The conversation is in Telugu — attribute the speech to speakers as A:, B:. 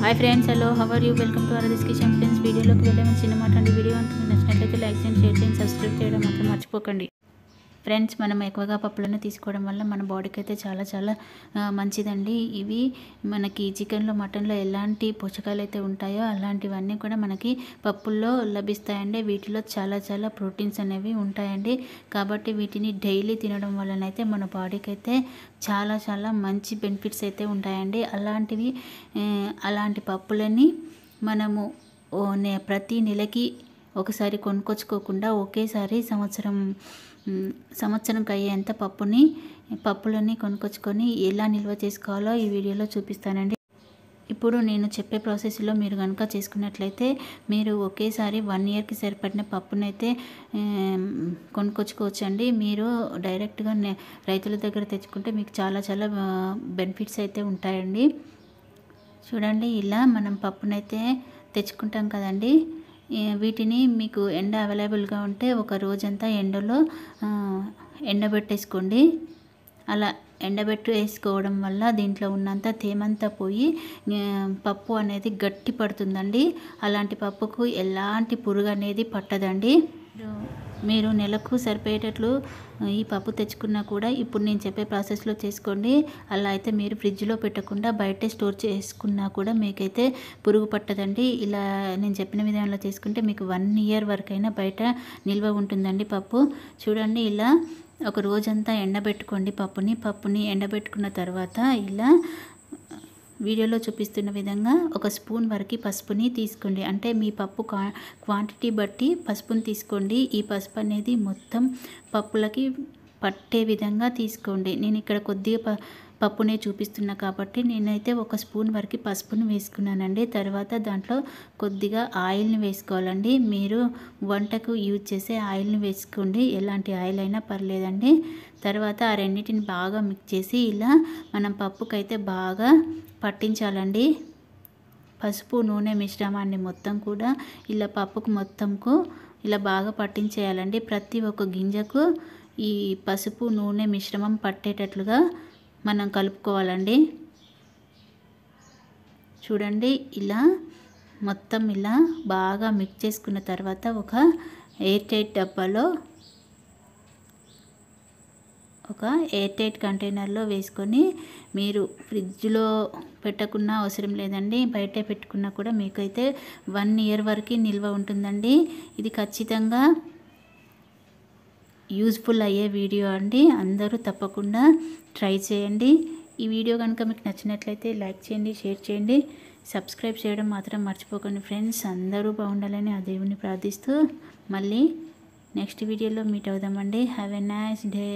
A: hi friends hello how are you welcome to Aradhis kitchen friends వీడియోలోకి వెళ్ళే సినిమా అంటే వీడియో అంటే నచ్చినట్లయితే లైక్ చేయండి షేర్ చేయండి సబ్స్క్రైబ్ చేయడం మాత్రం మర్చిపోకండి ఫ్రెండ్స్ మనం ఎక్కువగా పప్పులను తీసుకోవడం వల్ల మన బాడీకి అయితే చాలా చాలా మంచిదండి ఇవి మనకి చికెన్లో మటన్లో ఎలాంటి పోషకాలు అయితే ఉంటాయో అలాంటివన్నీ కూడా మనకి పప్పుల్లో లభిస్తాయండి వీటిలో చాలా చాలా ప్రోటీన్స్ అనేవి ఉంటాయండి కాబట్టి వీటిని డైలీ తినడం అయితే మన బాడీకి అయితే చాలా చాలా మంచి బెనిఫిట్స్ అయితే ఉంటాయండి అలాంటివి అలాంటి పప్పులని మనము ప్రతి నెలకి ఒకసారి కొనుక్కొచ్చుకోకుండా ఒకేసారి సంవత్సరం సంవత్సరంకి అయ్యేంత పప్పుని పప్పులని కొనుక్కొచ్చుకొని ఎలా నిల్వ చేసుకోవాలో ఈ వీడియోలో చూపిస్తానండి ఇప్పుడు నేను చెప్పే ప్రాసెస్లో మీరు కనుక చేసుకున్నట్లయితే మీరు ఒకేసారి వన్ ఇయర్కి సరిపడిన పప్పునైతే కొనుక్కొచ్చుకోవచ్చండి మీరు డైరెక్ట్గా రైతుల దగ్గర తెచ్చుకుంటే మీకు చాలా చాలా బెనిఫిట్స్ అయితే ఉంటాయండి చూడండి ఇలా మనం పప్పునైతే తెచ్చుకుంటాం కదండీ వీటిని మీకు ఎండ అవైలబుల్గా ఉంటే ఒక రోజంతా ఎండలో ఎండబెట్టేసుకోండి అలా ఎండబెట్టి వేసుకోవడం వల్ల దీంట్లో ఉన్నంత తేమంతా పోయి పప్పు అనేది గట్టి పడుతుందండి అలాంటి పప్పుకు ఎలాంటి పురుగు అనేది పట్టదండి మీరు నెలకు సరిపోయేటట్లు ఈ పప్పు తెచ్చుకున్నా కూడా ఇప్పుడు నేను చెప్పే ప్రాసెస్లో చేసుకోండి అలా అయితే మీరు ఫ్రిడ్జ్లో పెట్టకుండా బయటే స్టోర్ చేసుకున్నా కూడా మీకైతే పురుగు పట్టదండి ఇలా నేను చెప్పిన విధంగా చేసుకుంటే మీకు వన్ ఇయర్ వరకు అయినా బయట నిల్వ ఉంటుందండి పప్పు చూడండి ఇలా ఒక రోజంతా ఎండబెట్టుకోండి పప్పుని పప్పుని ఎండబెట్టుకున్న తర్వాత ఇలా వీడియోలో చూపిస్తున్న విధంగా ఒక స్పూన్ వరకు పసుపుని తీసుకోండి అంటే మీ పప్పు క్వాంటిటీ బట్టి పసుపుని తీసుకోండి ఈ పసుపు అనేది మొత్తం పప్పులకి పట్టే విధంగా తీసుకోండి నేను ఇక్కడ కొద్దిగా పప్పునే చూపిస్తున్నా కాబట్టి నేనైతే ఒక స్పూన్ వరకు పసుపును వేసుకున్నానండి తర్వాత దాంట్లో కొద్దిగా ఆయిల్ని వేసుకోవాలండి మీరు వంటకు యూజ్ చేసే ఆయిల్ని వేసుకోండి ఎలాంటి ఆయిల్ అయినా పర్లేదండి తర్వాత ఆ రెండింటిని బాగా మిక్స్ చేసి ఇలా మనం పప్పుకైతే బాగా పట్టించాలండి పసుపు నూనె మిశ్రమాన్ని మొత్తం కూడా ఇలా పప్పుకు మొత్తంకు ఇలా బాగా పట్టించేయాలండి ప్రతి ఒక్క గింజకు ఈ పసుపు నూనె మిశ్రమం పట్టేటట్లుగా మనం కలుపుకోవాలండి చూడండి ఇలా మొత్తం ఇలా బాగా మిక్స్ చేసుకున్న తర్వాత ఒక ఎయిర్ టైట్ డబ్బాలో ఒక ఎయిర్ టైట్ కంటైనర్లో వేసుకొని మీరు ఫ్రిడ్జ్లో పెట్టకున్నా అవసరం లేదండి బయటే పెట్టుకున్నా కూడా మీకైతే వన్ ఇయర్ వరకు నిల్వ ఉంటుందండి ఇది ఖచ్చితంగా యూజ్ఫుల్ అయ్యే వీడియో అండి అందరూ తప్పకుండా ట్రై చేయండి ఈ వీడియో కనుక మీకు నచ్చినట్లయితే లైక్ చేయండి షేర్ చేయండి సబ్స్క్రైబ్ చేయడం మాత్రం మర్చిపోకండి ఫ్రెండ్స్ అందరూ బాగుండాలని ఆ దేవుని ప్రార్థిస్తూ మళ్ళీ నెక్స్ట్ వీడియోలో మీట్ అవుదామండి హ్యావ్ ఎ నైస్ డే